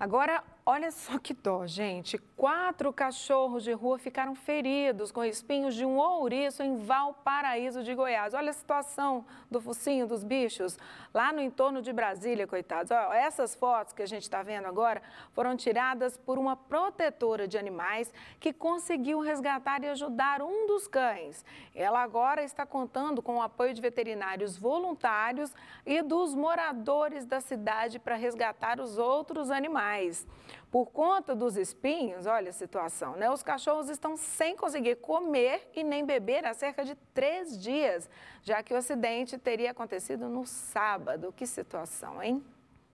Agora, Olha só que dó, gente. Quatro cachorros de rua ficaram feridos com espinhos de um ouriço em Valparaíso de Goiás. Olha a situação do focinho dos bichos lá no entorno de Brasília, coitados. Olha, essas fotos que a gente está vendo agora foram tiradas por uma protetora de animais que conseguiu resgatar e ajudar um dos cães. Ela agora está contando com o apoio de veterinários voluntários e dos moradores da cidade para resgatar os outros animais. Por conta dos espinhos, olha a situação, né? Os cachorros estão sem conseguir comer e nem beber há cerca de três dias, já que o acidente teria acontecido no sábado. Que situação, hein?